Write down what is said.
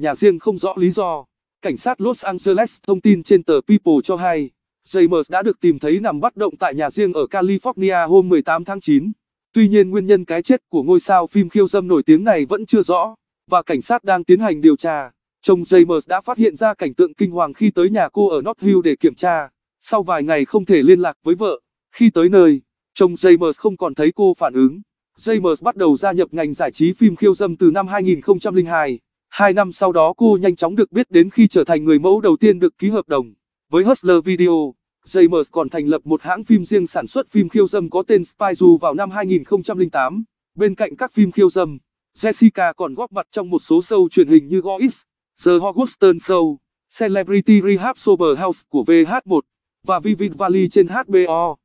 nhà riêng không rõ lý do. Cảnh sát Los Angeles thông tin trên tờ People cho hay, James đã được tìm thấy nằm bất động tại nhà riêng ở California hôm 18 tháng 9. Tuy nhiên nguyên nhân cái chết của ngôi sao phim khiêu dâm nổi tiếng này vẫn chưa rõ, và cảnh sát đang tiến hành điều tra. Chồng James đã phát hiện ra cảnh tượng kinh hoàng khi tới nhà cô ở North Hill để kiểm tra. Sau vài ngày không thể liên lạc với vợ, khi tới nơi, chồng James không còn thấy cô phản ứng. James bắt đầu gia nhập ngành giải trí phim khiêu dâm từ năm 2002. Hai năm sau đó cô nhanh chóng được biết đến khi trở thành người mẫu đầu tiên được ký hợp đồng. Với Hustler Video, James còn thành lập một hãng phim riêng sản xuất phim khiêu dâm có tên Spyju vào năm 2008. Bên cạnh các phim khiêu dâm, Jessica còn góp mặt trong một số show truyền hình như Gois, The Hogwarts Show, Celebrity Rehab Sober House của VH1 và Vivid Valley trên HBO.